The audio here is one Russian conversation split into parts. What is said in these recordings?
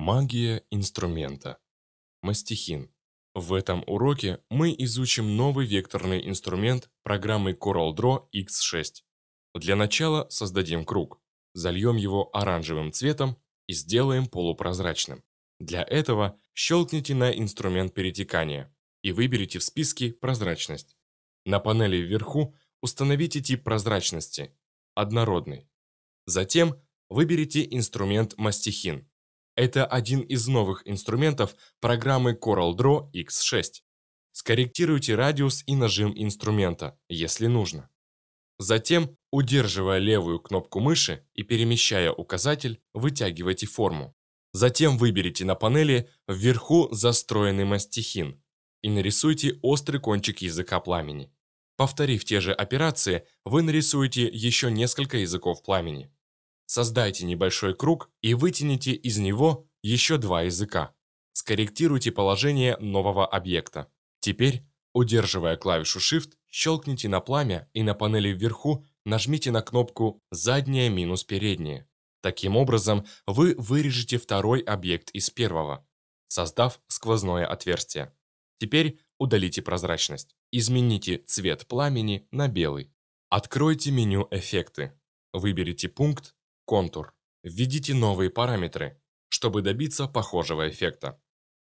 Магия инструмента. Мастихин. В этом уроке мы изучим новый векторный инструмент программы CorelDRAW X6. Для начала создадим круг, зальем его оранжевым цветом и сделаем полупрозрачным. Для этого щелкните на инструмент перетекания и выберите в списке «Прозрачность». На панели вверху установите тип прозрачности – однородный. Затем выберите инструмент «Мастихин» Это один из новых инструментов программы CorelDRAW X6. Скорректируйте радиус и нажим инструмента, если нужно. Затем, удерживая левую кнопку мыши и перемещая указатель, вытягивайте форму. Затем выберите на панели вверху застроенный мастихин и нарисуйте острый кончик языка пламени. Повторив те же операции, вы нарисуете еще несколько языков пламени. Создайте небольшой круг и вытяните из него еще два языка. Скорректируйте положение нового объекта. Теперь, удерживая клавишу Shift, щелкните на пламя и на панели вверху нажмите на кнопку «Задняя минус передняя». Таким образом, вы вырежете второй объект из первого, создав сквозное отверстие. Теперь удалите прозрачность. Измените цвет пламени на белый. Откройте меню «Эффекты». Выберите пункт контур. Введите новые параметры, чтобы добиться похожего эффекта.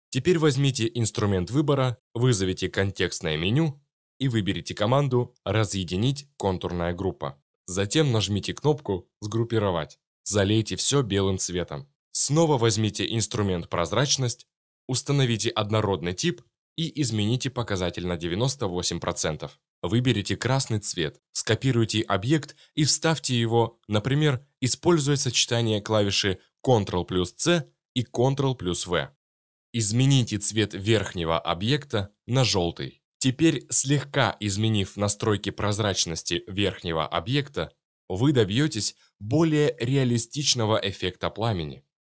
Теперь возьмите инструмент выбора, вызовите контекстное меню и выберите команду «Разъединить контурная группа». Затем нажмите кнопку «Сгруппировать». Залейте все белым цветом. Снова возьмите инструмент «Прозрачность», установите однородный тип и измените показатель на 98%. Выберите красный цвет, скопируйте объект и вставьте его, например, используя сочетание клавиши Ctrl плюс C и Ctrl плюс V. Измените цвет верхнего объекта на желтый. Теперь, слегка изменив настройки прозрачности верхнего объекта, вы добьетесь более реалистичного эффекта пламени.